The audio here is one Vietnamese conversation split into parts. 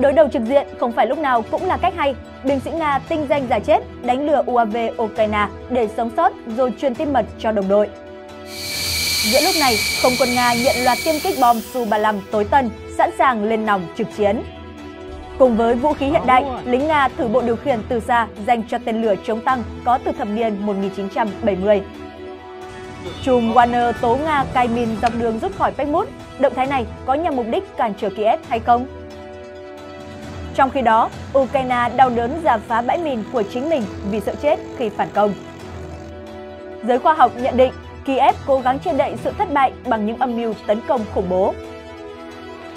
Đối đầu trực diện không phải lúc nào cũng là cách hay. Binh sĩ Nga tinh danh giả chết, đánh lừa UAV Ukraine để sống sót rồi truyền tin mật cho đồng đội. Giữa lúc này, không quân Nga nhận loạt tiêm kích bom Su-35 tối tân, sẵn sàng lên nòng trực chiến. Cùng với vũ khí hiện đại, lính Nga thử bộ điều khiển từ xa dành cho tên lửa chống tăng có từ thập niên 1970. Chùm Warner tố Nga cai min dọc đường rút khỏi Pekmut. Động thái này có nhằm mục đích cản trở Kiev hay không? Trong khi đó, Ukraine đau đớn giả phá bãi mìn của chính mình vì sợ chết khi phản công. Giới khoa học nhận định Kiev cố gắng che đậy sự thất bại bằng những âm mưu tấn công khủng bố.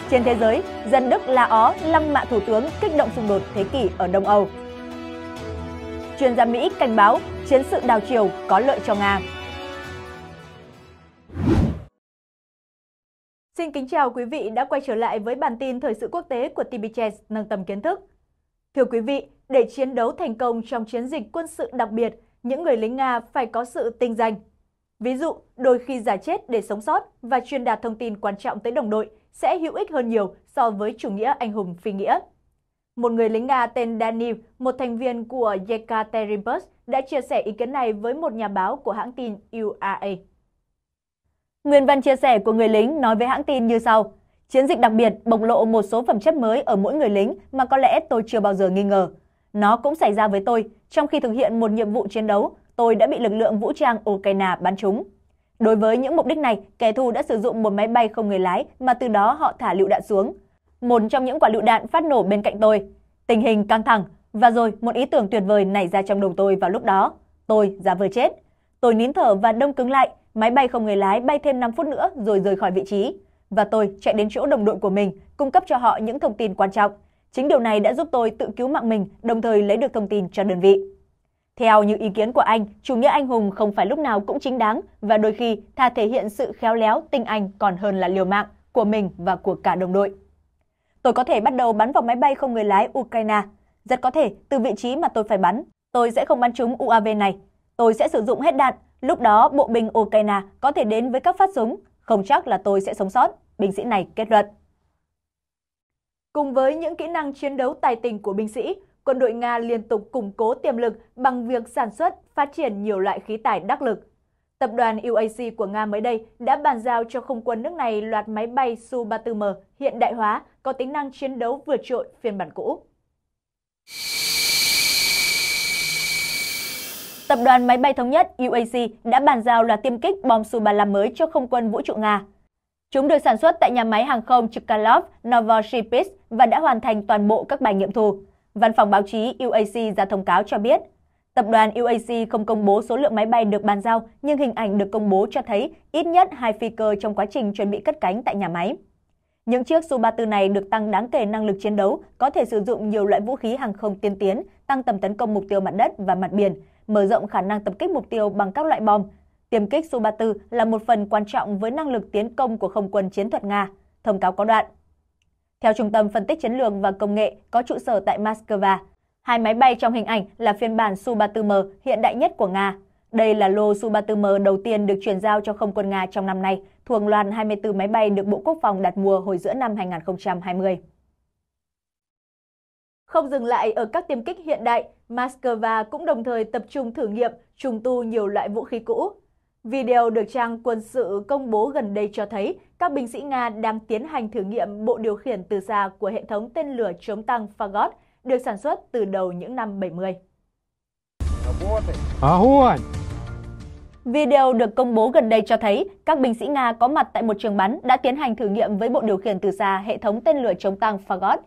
Trên thế giới, dân Đức là ó lăng mạ thủ tướng kích động xung đột thế kỷ ở Đông Âu. Chuyên gia Mỹ cảnh báo chiến sự đào chiều có lợi cho Nga. Xin kính chào quý vị đã quay trở lại với bản tin thời sự quốc tế của TB nâng tầm kiến thức. Thưa quý vị, để chiến đấu thành công trong chiến dịch quân sự đặc biệt, những người lính Nga phải có sự tinh danh. Ví dụ, đôi khi giả chết để sống sót và truyền đạt thông tin quan trọng tới đồng đội sẽ hữu ích hơn nhiều so với chủ nghĩa anh hùng phi nghĩa. Một người lính Nga tên Daniel, một thành viên của Yekaterinburg, đã chia sẻ ý kiến này với một nhà báo của hãng tin URA. E. Nguyên văn chia sẻ của người lính nói với hãng tin như sau. Chiến dịch đặc biệt bộc lộ một số phẩm chất mới ở mỗi người lính mà có lẽ tôi chưa bao giờ nghi ngờ. Nó cũng xảy ra với tôi trong khi thực hiện một nhiệm vụ chiến đấu, tôi đã bị lực lượng vũ trang Ukraine bắn trúng. Đối với những mục đích này, kẻ thù đã sử dụng một máy bay không người lái mà từ đó họ thả lựu đạn xuống. Một trong những quả lựu đạn phát nổ bên cạnh tôi. Tình hình căng thẳng và rồi một ý tưởng tuyệt vời nảy ra trong đầu tôi vào lúc đó. Tôi ra vờ chết. Tôi nín thở và đông cứng lại máy bay không người lái bay thêm 5 phút nữa rồi rời khỏi vị trí. Và tôi chạy đến chỗ đồng đội của mình, cung cấp cho họ những thông tin quan trọng. Chính điều này đã giúp tôi tự cứu mạng mình, đồng thời lấy được thông tin cho đơn vị. Theo những ý kiến của anh, chủ nghĩa anh hùng không phải lúc nào cũng chính đáng và đôi khi thà thể hiện sự khéo léo, tinh anh còn hơn là liều mạng của mình và của cả đồng đội. Tôi có thể bắt đầu bắn vào máy bay không người lái Ukraine. Rất có thể từ vị trí mà tôi phải bắn, tôi sẽ không bắn trúng UAV này Tôi sẽ sử dụng hết đạn, lúc đó bộ binh Ukraine có thể đến với các phát súng, không chắc là tôi sẽ sống sót, binh sĩ này kết luận. Cùng với những kỹ năng chiến đấu tài tình của binh sĩ, quân đội Nga liên tục củng cố tiềm lực bằng việc sản xuất, phát triển nhiều loại khí tải đắc lực. Tập đoàn UAC của Nga mới đây đã bàn giao cho không quân nước này loạt máy bay Su-34M hiện đại hóa có tính năng chiến đấu vượt trội phiên bản cũ. Tập đoàn Máy bay Thống nhất UAC đã bàn giao loạt tiêm kích bom Su-35 mới cho không quân vũ trụ Nga. Chúng được sản xuất tại nhà máy hàng không Chukalov, Novosibirsk và đã hoàn thành toàn bộ các bài nghiệm thu. Văn phòng báo chí UAC ra thông cáo cho biết, tập đoàn UAC không công bố số lượng máy bay được bàn giao, nhưng hình ảnh được công bố cho thấy ít nhất hai phi cơ trong quá trình chuẩn bị cất cánh tại nhà máy. Những chiếc Su-34 này được tăng đáng kể năng lực chiến đấu, có thể sử dụng nhiều loại vũ khí hàng không tiên tiến, tăng tầm tấn công mục tiêu mặt đất và mặt biển, mở rộng khả năng tập kích mục tiêu bằng các loại bom. Tiêm kích Su-34 là một phần quan trọng với năng lực tiến công của không quân chiến thuật Nga, thông cáo có đoạn. Theo Trung tâm Phân tích Chiến lược và Công nghệ có trụ sở tại Moscow, hai máy bay trong hình ảnh là phiên bản Su-34M hiện đại nhất của Nga. Đây là lô Su-34M đầu tiên được chuyển giao cho không quân Nga trong năm nay, thuộc loạt 24 máy bay được Bộ Quốc phòng đặt mua hồi giữa năm 2020. Không dừng lại ở các tiêm kích hiện đại, Moscow cũng đồng thời tập trung thử nghiệm trùng tu nhiều loại vũ khí cũ. Video được trang quân sự công bố gần đây cho thấy các binh sĩ Nga đang tiến hành thử nghiệm bộ điều khiển từ xa của hệ thống tên lửa chống tăng Fagot được sản xuất từ đầu những năm 70. À, Video được công bố gần đây cho thấy các binh sĩ Nga có mặt tại một trường bắn đã tiến hành thử nghiệm với bộ điều khiển từ xa hệ thống tên lửa chống tăng Fagot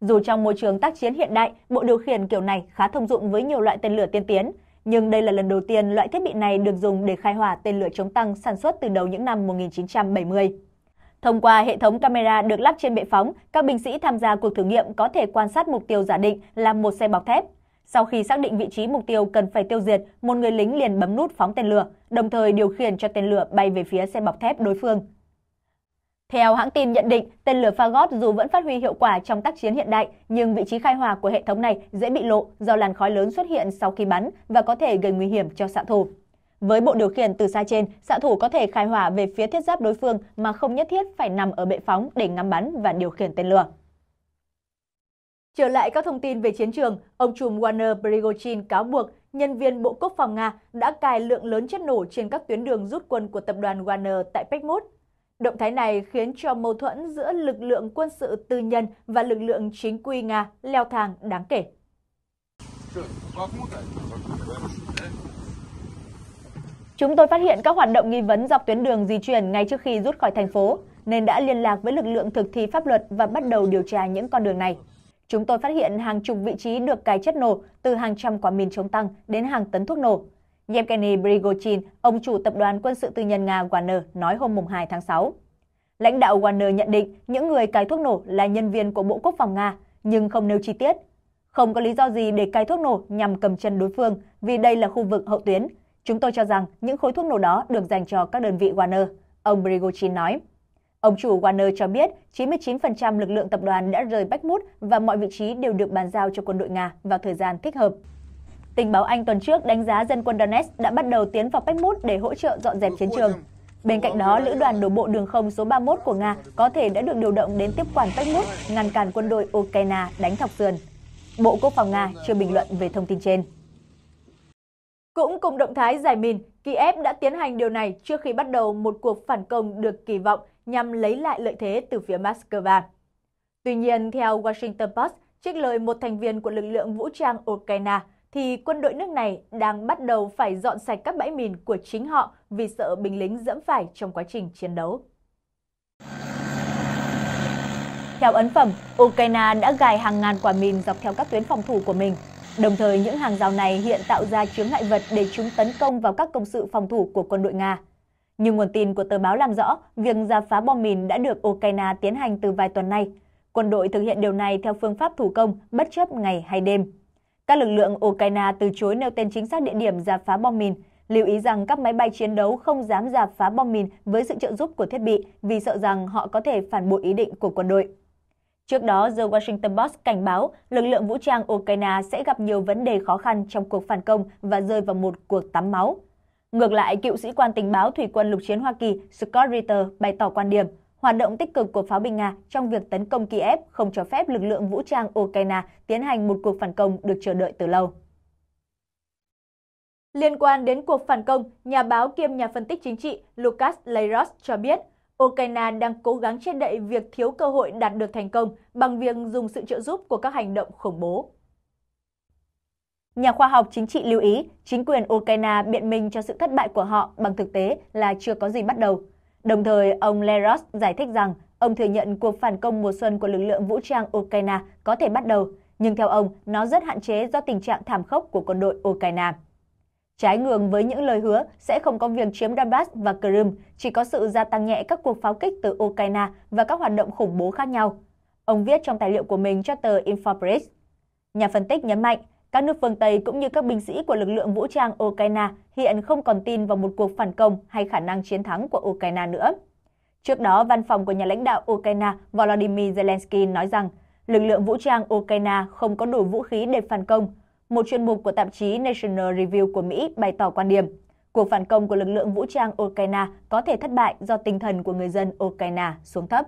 dù trong môi trường tác chiến hiện đại, bộ điều khiển kiểu này khá thông dụng với nhiều loại tên lửa tiên tiến, nhưng đây là lần đầu tiên loại thiết bị này được dùng để khai hỏa tên lửa chống tăng sản xuất từ đầu những năm 1970. Thông qua hệ thống camera được lắp trên bệ phóng, các binh sĩ tham gia cuộc thử nghiệm có thể quan sát mục tiêu giả định là một xe bọc thép. Sau khi xác định vị trí mục tiêu cần phải tiêu diệt, một người lính liền bấm nút phóng tên lửa, đồng thời điều khiển cho tên lửa bay về phía xe bọc thép đối phương. Theo hãng tin nhận định, tên lửa Fagot dù vẫn phát huy hiệu quả trong tác chiến hiện đại, nhưng vị trí khai hỏa của hệ thống này dễ bị lộ do làn khói lớn xuất hiện sau khi bắn và có thể gây nguy hiểm cho xạ thủ. Với bộ điều khiển từ xa trên, xạ thủ có thể khai hỏa về phía thiết giáp đối phương mà không nhất thiết phải nằm ở bệ phóng để ngắm bắn và điều khiển tên lửa. Trở lại các thông tin về chiến trường, ông trùm Warner Prigozhin cáo buộc nhân viên Bộ Quốc phòng Nga đã cài lượng lớn chất nổ trên các tuyến đường rút quân của tập đoàn Warner tại Pekmut, Động thái này khiến cho mâu thuẫn giữa lực lượng quân sự tư nhân và lực lượng chính quy Nga leo thang đáng kể. Chúng tôi phát hiện các hoạt động nghi vấn dọc tuyến đường di chuyển ngay trước khi rút khỏi thành phố, nên đã liên lạc với lực lượng thực thi pháp luật và bắt đầu điều tra những con đường này. Chúng tôi phát hiện hàng chục vị trí được cài chất nổ, từ hàng trăm quả mìn chống tăng đến hàng tấn thuốc nổ. Yevgeny Prigozhin, ông chủ tập đoàn quân sự tư nhân Nga Wagner, nói hôm 2 tháng 6. Lãnh đạo Wagner nhận định những người cài thuốc nổ là nhân viên của Bộ Quốc phòng Nga, nhưng không nêu chi tiết. Không có lý do gì để cài thuốc nổ nhằm cầm chân đối phương vì đây là khu vực hậu tuyến. Chúng tôi cho rằng những khối thuốc nổ đó được dành cho các đơn vị Wagner, ông Prigozhin nói. Ông chủ Wagner cho biết 99% lực lượng tập đoàn đã rời Bakhmut và mọi vị trí đều được bàn giao cho quân đội Nga vào thời gian thích hợp. Tình báo Anh tuần trước đánh giá dân quân Donetsk đã bắt đầu tiến vào Pekmut để hỗ trợ dọn dẹp chiến trường. Bên cạnh đó, lữ đoàn đổ bộ đường không số 31 của Nga có thể đã được điều động đến tiếp quản Pekmut, ngăn cản quân đội Ukraine đánh thọc sườn. Bộ Quốc phòng Nga chưa bình luận về thông tin trên. Cũng cùng động thái giải mìn, Kiev đã tiến hành điều này trước khi bắt đầu một cuộc phản công được kỳ vọng nhằm lấy lại lợi thế từ phía Moscow. Tuy nhiên, theo Washington Post, trích lời một thành viên của lực lượng vũ trang Ukraine, thì quân đội nước này đang bắt đầu phải dọn sạch các bãi mìn của chính họ vì sợ binh lính dẫm phải trong quá trình chiến đấu. Theo ấn phẩm, Ukraine đã gài hàng ngàn quả mìn dọc theo các tuyến phòng thủ của mình. Đồng thời, những hàng rào này hiện tạo ra chướng ngại vật để chúng tấn công vào các công sự phòng thủ của quân đội Nga. Nhưng nguồn tin của tờ báo làm rõ, việc ra phá bom mìn đã được Ukraine tiến hành từ vài tuần nay. Quân đội thực hiện điều này theo phương pháp thủ công, bất chấp ngày hay đêm. Các lực lượng Ukraine từ chối nêu tên chính xác địa điểm giả phá bom mìn, lưu ý rằng các máy bay chiến đấu không dám giả phá bom mìn với sự trợ giúp của thiết bị vì sợ rằng họ có thể phản bội ý định của quân đội. Trước đó, The Washington Post cảnh báo lực lượng vũ trang Ukraine sẽ gặp nhiều vấn đề khó khăn trong cuộc phản công và rơi vào một cuộc tắm máu. Ngược lại, cựu sĩ quan tình báo thủy quân lục chiến Hoa Kỳ Scott Ritter bày tỏ quan điểm – Hoạt động tích cực của pháo binh Nga trong việc tấn công Kiev không cho phép lực lượng vũ trang Ukraine tiến hành một cuộc phản công được chờ đợi từ lâu. Liên quan đến cuộc phản công, nhà báo kiêm nhà phân tích chính trị Lucas Leiros cho biết, Ukraine đang cố gắng che đậy việc thiếu cơ hội đạt được thành công bằng việc dùng sự trợ giúp của các hành động khủng bố. Nhà khoa học chính trị lưu ý, chính quyền Ukraine biện minh cho sự thất bại của họ bằng thực tế là chưa có gì bắt đầu. Đồng thời, ông Leros giải thích rằng ông thừa nhận cuộc phản công mùa xuân của lực lượng vũ trang Ukraine có thể bắt đầu, nhưng theo ông, nó rất hạn chế do tình trạng thảm khốc của quân đội Ukraine. Trái ngược với những lời hứa sẽ không có việc chiếm Donbass và Crimea, chỉ có sự gia tăng nhẹ các cuộc pháo kích từ Ukraine và các hoạt động khủng bố khác nhau. Ông viết trong tài liệu của mình cho tờ Infopress. Nhà phân tích nhấn mạnh, các nước phương Tây cũng như các binh sĩ của lực lượng vũ trang Ukraine hiện không còn tin vào một cuộc phản công hay khả năng chiến thắng của Ukraine nữa. Trước đó, văn phòng của nhà lãnh đạo Ukraine Volodymyr Zelensky nói rằng lực lượng vũ trang Ukraine không có đủ vũ khí để phản công. Một chuyên mục của tạp chí National Review của Mỹ bày tỏ quan điểm cuộc phản công của lực lượng vũ trang Ukraine có thể thất bại do tinh thần của người dân Ukraine xuống thấp.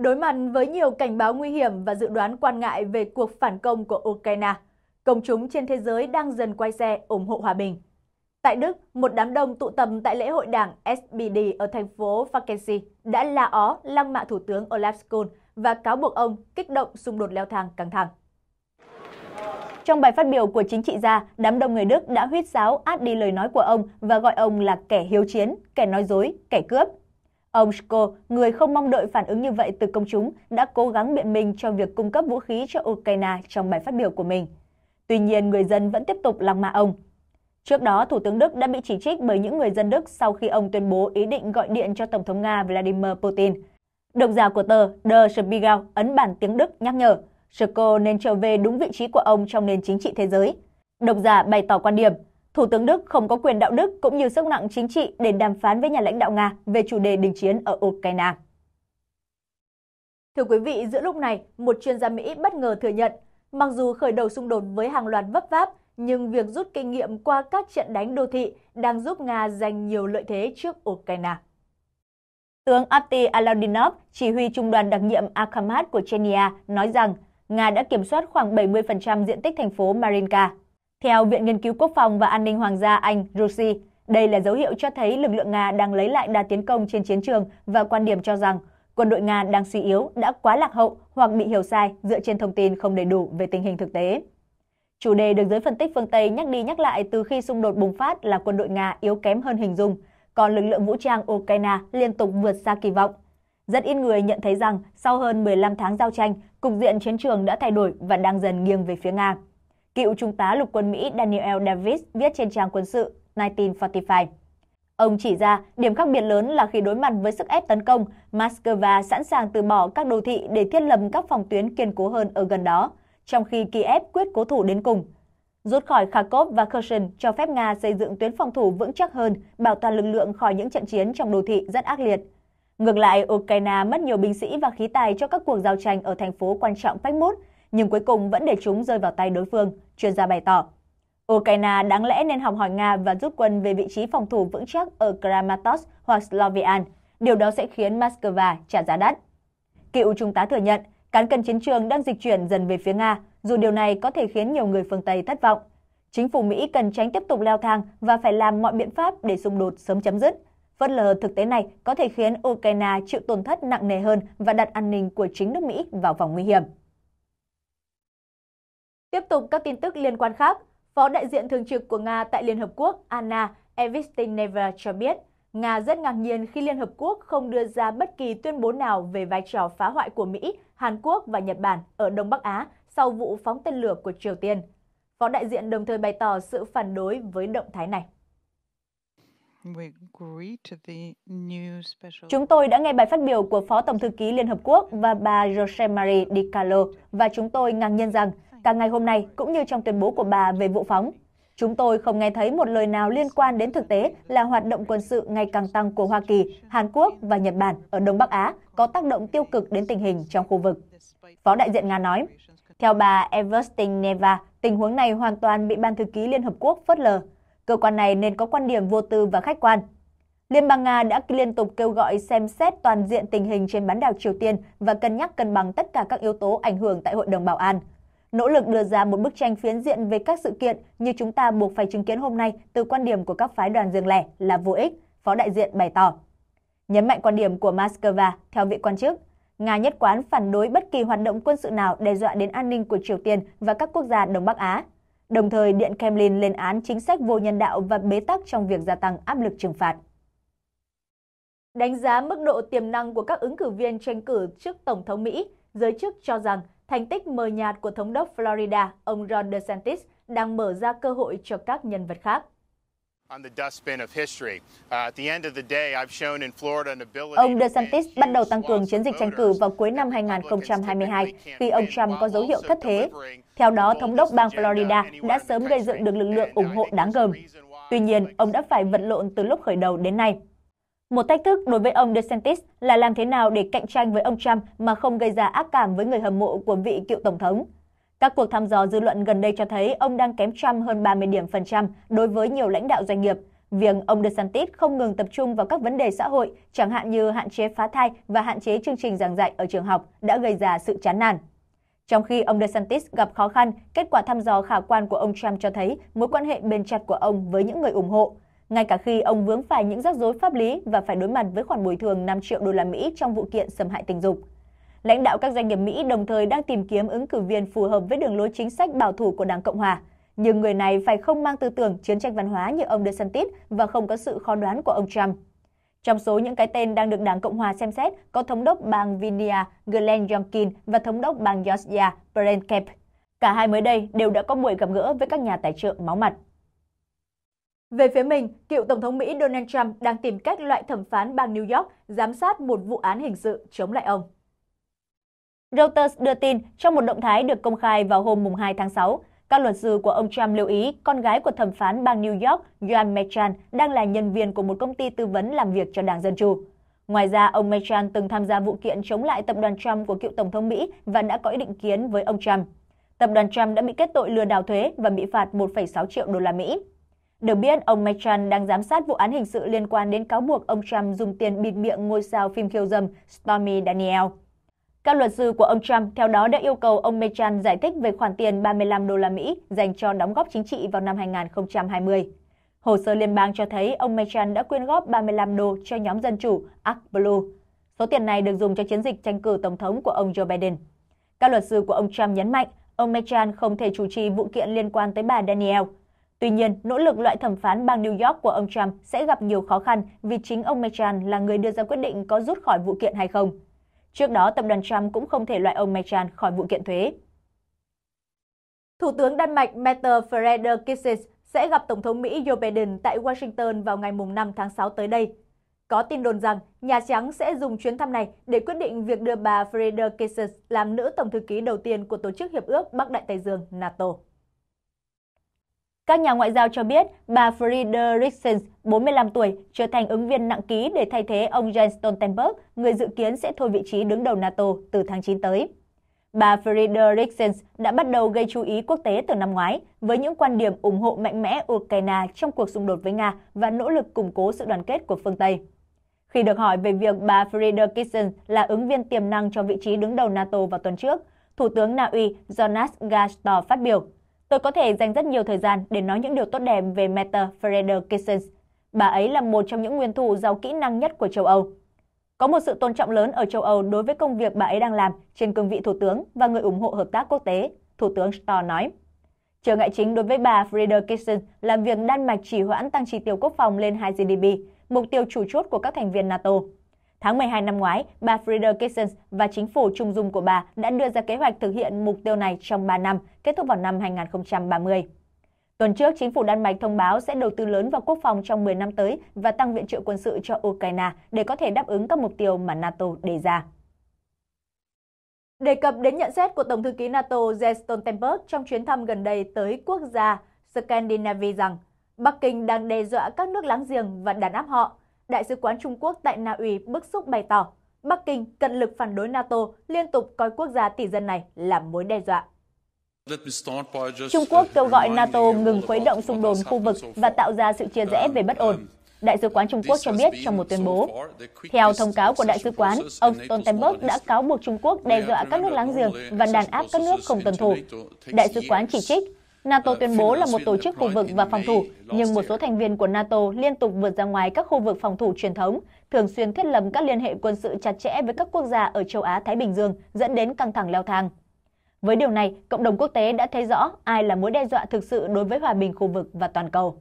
Đối mặt với nhiều cảnh báo nguy hiểm và dự đoán quan ngại về cuộc phản công của Ukraine, công chúng trên thế giới đang dần quay xe ủng hộ hòa bình. Tại Đức, một đám đông tụ tập tại lễ hội đảng SPD ở thành phố Vakensi đã la ó lăng mạ Thủ tướng Olaf Scholz và cáo buộc ông kích động xung đột leo thang căng thẳng. Trong bài phát biểu của chính trị gia, đám đông người Đức đã huyết giáo át đi lời nói của ông và gọi ông là kẻ hiếu chiến, kẻ nói dối, kẻ cướp. Ông Shko, người không mong đợi phản ứng như vậy từ công chúng, đã cố gắng biện minh cho việc cung cấp vũ khí cho Ukraine trong bài phát biểu của mình. Tuy nhiên, người dân vẫn tiếp tục lăng mạ ông. Trước đó, Thủ tướng Đức đã bị chỉ trích bởi những người dân Đức sau khi ông tuyên bố ý định gọi điện cho Tổng thống Nga Vladimir Putin. Độc giả của tờ Der Spiegel ấn bản tiếng Đức nhắc nhở, Shko nên trở về đúng vị trí của ông trong nền chính trị thế giới. Độc giả bày tỏ quan điểm, Thủ tướng Đức không có quyền đạo đức cũng như sức nặng chính trị để đàm phán với nhà lãnh đạo Nga về chủ đề đình chiến ở Ukraine. Thưa quý vị, giữa lúc này, một chuyên gia Mỹ bất ngờ thừa nhận, mặc dù khởi đầu xung đột với hàng loạt vấp váp, nhưng việc rút kinh nghiệm qua các trận đánh đô thị đang giúp Nga giành nhiều lợi thế trước Ukraine. Tướng Abdi Aladinov, chỉ huy trung đoàn đặc nhiệm Akhamat của Chechnya, nói rằng Nga đã kiểm soát khoảng 70% diện tích thành phố Marinka theo Viện Nghiên cứu Quốc phòng và An ninh Hoàng gia Anh Rusi, đây là dấu hiệu cho thấy lực lượng Nga đang lấy lại đà tiến công trên chiến trường và quan điểm cho rằng quân đội Nga đang suy yếu, đã quá lạc hậu hoặc bị hiểu sai dựa trên thông tin không đầy đủ về tình hình thực tế. Chủ đề được giới phân tích phương Tây nhắc đi nhắc lại từ khi xung đột bùng phát là quân đội Nga yếu kém hơn hình dung, còn lực lượng vũ trang Ukraine liên tục vượt xa kỳ vọng. Rất ít người nhận thấy rằng sau hơn 15 tháng giao tranh, cục diện chiến trường đã thay đổi và đang dần nghiêng về phía Nga cựu trung tá lục quân Mỹ Daniel Davis viết trên trang quân sự 1945. Ông chỉ ra điểm khác biệt lớn là khi đối mặt với sức ép tấn công, Moscow sẵn sàng từ bỏ các đô thị để thiết lập các phòng tuyến kiên cố hơn ở gần đó, trong khi Kiev quyết cố thủ đến cùng. Rút khỏi Kharkov và Kherson cho phép Nga xây dựng tuyến phòng thủ vững chắc hơn, bảo toàn lực lượng khỏi những trận chiến trong đô thị rất ác liệt. Ngược lại, Ukraine mất nhiều binh sĩ và khí tài cho các cuộc giao tranh ở thành phố quan trọng Pekmut nhưng cuối cùng vẫn để chúng rơi vào tay đối phương, chuyên gia bày tỏ. Ukraine đáng lẽ nên học hỏi Nga và rút quân về vị trí phòng thủ vững chắc ở Kramatorsk hoặc Slovian. Điều đó sẽ khiến Moscow trả giá đắt. Cựu trung tá thừa nhận, cán cân chiến trường đang dịch chuyển dần về phía Nga, dù điều này có thể khiến nhiều người phương Tây thất vọng. Chính phủ Mỹ cần tránh tiếp tục leo thang và phải làm mọi biện pháp để xung đột sớm chấm dứt. Phớt lờ thực tế này có thể khiến Ukraine chịu tổn thất nặng nề hơn và đặt an ninh của chính nước Mỹ vào vòng nguy hiểm. Tiếp tục các tin tức liên quan khác, Phó đại diện thường trực của Nga tại Liên Hợp Quốc Anna Evstineva cho biết, Nga rất ngạc nhiên khi Liên Hợp Quốc không đưa ra bất kỳ tuyên bố nào về vai trò phá hoại của Mỹ, Hàn Quốc và Nhật Bản ở Đông Bắc Á sau vụ phóng tên lửa của Triều Tiên. Phó đại diện đồng thời bày tỏ sự phản đối với động thái này. Chúng tôi đã nghe bài phát biểu của Phó Tổng thư ký Liên Hợp Quốc và bà Jose Marie Di Carlo và chúng tôi ngạc nhiên rằng Cả ngày hôm nay, cũng như trong tuyên bố của bà về vụ phóng, chúng tôi không nghe thấy một lời nào liên quan đến thực tế là hoạt động quân sự ngày càng tăng của Hoa Kỳ, Hàn Quốc và Nhật Bản ở Đông Bắc Á có tác động tiêu cực đến tình hình trong khu vực. Phó đại diện Nga nói, theo bà Everstineva, tình huống này hoàn toàn bị Ban Thư ký Liên Hợp Quốc phớt lờ. Cơ quan này nên có quan điểm vô tư và khách quan. Liên bang Nga đã liên tục kêu gọi xem xét toàn diện tình hình trên bán đảo Triều Tiên và cân nhắc cân bằng tất cả các yếu tố ảnh hưởng tại Hội đồng Bảo an nỗ lực đưa ra một bức tranh phiến diện về các sự kiện như chúng ta buộc phải chứng kiến hôm nay từ quan điểm của các phái đoàn riêng lẻ là vô ích, phó đại diện bày tỏ. Nhấn mạnh quan điểm của Moscow, theo vị quan chức, Nga nhất quán phản đối bất kỳ hoạt động quân sự nào đe dọa đến an ninh của Triều Tiên và các quốc gia Đông Bắc Á. Đồng thời, Điện Kremlin lên án chính sách vô nhân đạo và bế tắc trong việc gia tăng áp lực trừng phạt. Đánh giá mức độ tiềm năng của các ứng cử viên tranh cử trước Tổng thống Mỹ, giới chức cho rằng Thành tích mờ nhạt của thống đốc Florida, ông Ron DeSantis, đang mở ra cơ hội cho các nhân vật khác. Ông DeSantis bắt đầu tăng cường chiến dịch tranh cử vào cuối năm 2022 khi ông Trump có dấu hiệu thất thế. Theo đó, thống đốc bang Florida đã sớm gây dựng được lực lượng ủng hộ đáng gờm. Tuy nhiên, ông đã phải vật lộn từ lúc khởi đầu đến nay. Một thách thức đối với ông DeSantis là làm thế nào để cạnh tranh với ông Trump mà không gây ra ác cảm với người hâm mộ của vị cựu tổng thống. Các cuộc thăm dò dư luận gần đây cho thấy ông đang kém Trump hơn 30 điểm phần trăm đối với nhiều lãnh đạo doanh nghiệp. Việc ông DeSantis không ngừng tập trung vào các vấn đề xã hội, chẳng hạn như hạn chế phá thai và hạn chế chương trình giảng dạy ở trường học đã gây ra sự chán nản. Trong khi ông DeSantis gặp khó khăn, kết quả thăm dò khả quan của ông Trump cho thấy mối quan hệ bền chặt của ông với những người ủng hộ ngay cả khi ông vướng phải những rắc rối pháp lý và phải đối mặt với khoản bồi thường 5 triệu đô la Mỹ trong vụ kiện xâm hại tình dục. Lãnh đạo các doanh nghiệp Mỹ đồng thời đang tìm kiếm ứng cử viên phù hợp với đường lối chính sách bảo thủ của Đảng Cộng hòa, nhưng người này phải không mang tư tưởng chiến tranh văn hóa như ông DeSantis và không có sự khó đoán của ông Trump. Trong số những cái tên đang được Đảng Cộng hòa xem xét có thống đốc bang Virginia Glenn Youngkin và thống đốc bang Georgia Brent Kemp. Cả hai mới đây đều đã có buổi gặp gỡ với các nhà tài trợ máu mặt. Về phía mình, cựu Tổng thống Mỹ Donald Trump đang tìm cách loại thẩm phán bang New York giám sát một vụ án hình sự chống lại ông. Reuters đưa tin trong một động thái được công khai vào hôm 2 tháng 6, các luật sư của ông Trump lưu ý con gái của thẩm phán bang New York Joan mechan đang là nhân viên của một công ty tư vấn làm việc cho Đảng Dân Chủ. Ngoài ra, ông mechan từng tham gia vụ kiện chống lại tập đoàn Trump của cựu Tổng thống Mỹ và đã có ý định kiến với ông Trump. Tập đoàn Trump đã bị kết tội lừa đảo thuế và bị phạt 1,6 triệu đô la Mỹ. Được biết, ông Mechon đang giám sát vụ án hình sự liên quan đến cáo buộc ông Trump dùng tiền bịt miệng ngôi sao phim khiêu dâm Stormy Daniel. Các luật sư của ông Trump theo đó đã yêu cầu ông Mechon giải thích về khoản tiền 35 đô la Mỹ dành cho đóng góp chính trị vào năm 2020. Hồ sơ liên bang cho thấy ông Mechon đã quyên góp 35 đô cho nhóm dân chủ Ark Blue. Số tiền này được dùng cho chiến dịch tranh cử tổng thống của ông Joe Biden. Các luật sư của ông Trump nhấn mạnh ông Mechon không thể chủ trì vụ kiện liên quan tới bà Daniel – Tuy nhiên, nỗ lực loại thẩm phán bang New York của ông Trump sẽ gặp nhiều khó khăn vì chính ông Mechal là người đưa ra quyết định có rút khỏi vụ kiện hay không. Trước đó, tập đoàn Trump cũng không thể loại ông Mechal khỏi vụ kiện thuế. Thủ tướng Đan Mạch Mette Frederiksen sẽ gặp Tổng thống Mỹ Joe Biden tại Washington vào ngày 5 tháng 6 tới đây. Có tin đồn rằng Nhà Trắng sẽ dùng chuyến thăm này để quyết định việc đưa bà Frederiksen làm nữ tổng thư ký đầu tiên của Tổ chức Hiệp ước Bắc Đại Tây Dương NATO. Các nhà ngoại giao cho biết bà Friedrichsen, 45 tuổi, trở thành ứng viên nặng ký để thay thế ông Jens Stoltenberg, người dự kiến sẽ thôi vị trí đứng đầu NATO từ tháng 9 tới. Bà Friedrichsen đã bắt đầu gây chú ý quốc tế từ năm ngoái với những quan điểm ủng hộ mạnh mẽ Ukraine trong cuộc xung đột với Nga và nỗ lực củng cố sự đoàn kết của phương Tây. Khi được hỏi về việc bà Friedrichsen là ứng viên tiềm năng cho vị trí đứng đầu NATO vào tuần trước, Thủ tướng Na Uy Jonas Gahr Store phát biểu – Tôi có thể dành rất nhiều thời gian để nói những điều tốt đẹp về Meta Frederiksen. Bà ấy là một trong những nguyên thủ giàu kỹ năng nhất của châu Âu. Có một sự tôn trọng lớn ở châu Âu đối với công việc bà ấy đang làm trên cương vị thủ tướng và người ủng hộ hợp tác quốc tế, Thủ tướng Storr nói. Trở ngại chính đối với bà Frederiksen là việc Đan Mạch chỉ hoãn tăng chi tiêu quốc phòng lên 2 GDP, mục tiêu chủ chốt của các thành viên NATO. Tháng 12 năm ngoái, bà Frieda Kitchens và chính phủ trung dung của bà đã đưa ra kế hoạch thực hiện mục tiêu này trong 3 năm, kết thúc vào năm 2030. Tuần trước, chính phủ Đan Mạch thông báo sẽ đầu tư lớn vào quốc phòng trong 10 năm tới và tăng viện trợ quân sự cho Ukraine để có thể đáp ứng các mục tiêu mà NATO đề ra. Đề cập đến nhận xét của Tổng thư ký NATO Jens Stoltenberg trong chuyến thăm gần đây tới quốc gia Scandinavia rằng Bắc Kinh đang đe dọa các nước láng giềng và đàn áp họ Đại sứ quán Trung Quốc tại Na Uy bức xúc bày tỏ Bắc Kinh cật lực phản đối NATO liên tục coi quốc gia tỷ dân này là mối đe dọa. Trung Quốc kêu gọi NATO ngừng khuấy động xung đột khu vực và tạo ra sự chia rẽ um, về bất ổn. Um, đại sứ quán Trung Quốc cho biết trong một tuyên bố. Theo thông cáo của Đại sứ quán, ông Stoltenberg đã cáo buộc Trung Quốc đe dọa các nước láng giềng và đàn áp các nước không tuân thủ. Đại sứ quán chỉ trích NATO ờ, tuyên bố là một tổ chức khu vực và phòng thủ, nhưng một số thành viên của NATO liên tục vượt ra ngoài các khu vực phòng thủ truyền thống, thường xuyên thiết lập các liên hệ quân sự chặt chẽ với các quốc gia ở châu Á-Thái Bình Dương, dẫn đến căng thẳng leo thang. Với điều này, cộng đồng quốc tế đã thấy rõ ai là mối đe dọa thực sự đối với hòa bình khu vực và toàn cầu.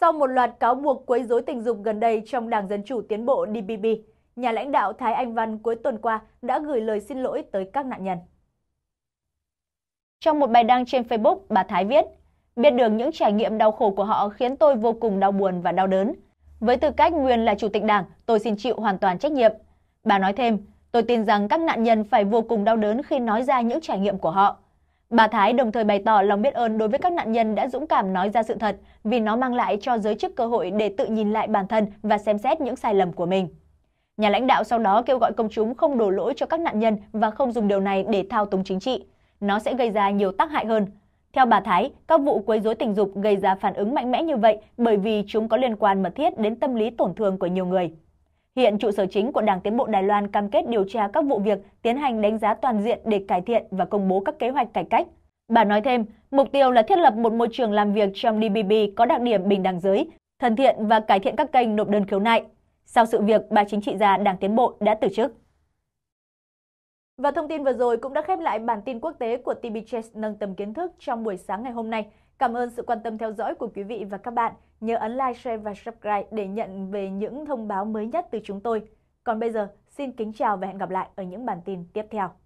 Sau một loạt cáo buộc quấy rối tình dục gần đây trong Đảng Dân Chủ Tiến bộ DPP, nhà lãnh đạo Thái Anh Văn cuối tuần qua đã gửi lời xin lỗi tới các nạn nhân. Trong một bài đăng trên Facebook, bà Thái viết, biết được những trải nghiệm đau khổ của họ khiến tôi vô cùng đau buồn và đau đớn. Với tư cách nguyên là chủ tịch đảng, tôi xin chịu hoàn toàn trách nhiệm. Bà nói thêm, tôi tin rằng các nạn nhân phải vô cùng đau đớn khi nói ra những trải nghiệm của họ. Bà Thái đồng thời bày tỏ lòng biết ơn đối với các nạn nhân đã dũng cảm nói ra sự thật vì nó mang lại cho giới chức cơ hội để tự nhìn lại bản thân và xem xét những sai lầm của mình. Nhà lãnh đạo sau đó kêu gọi công chúng không đổ lỗi cho các nạn nhân và không dùng điều này để thao túng chính trị nó sẽ gây ra nhiều tác hại hơn. Theo bà Thái, các vụ quấy rối tình dục gây ra phản ứng mạnh mẽ như vậy bởi vì chúng có liên quan mật thiết đến tâm lý tổn thương của nhiều người. Hiện trụ sở chính của Đảng Tiến bộ Đài Loan cam kết điều tra các vụ việc, tiến hành đánh giá toàn diện để cải thiện và công bố các kế hoạch cải cách. Bà nói thêm, mục tiêu là thiết lập một môi trường làm việc trong DBB có đặc điểm bình đẳng giới, thân thiện và cải thiện các kênh nộp đơn khiếu nại. Sau sự việc, bà chính trị gia Đảng Tiến bộ đã từ chức. Và thông tin vừa rồi cũng đã khép lại bản tin quốc tế của TBCS nâng tầm kiến thức trong buổi sáng ngày hôm nay. Cảm ơn sự quan tâm theo dõi của quý vị và các bạn. Nhớ ấn like, share và subscribe để nhận về những thông báo mới nhất từ chúng tôi. Còn bây giờ, xin kính chào và hẹn gặp lại ở những bản tin tiếp theo.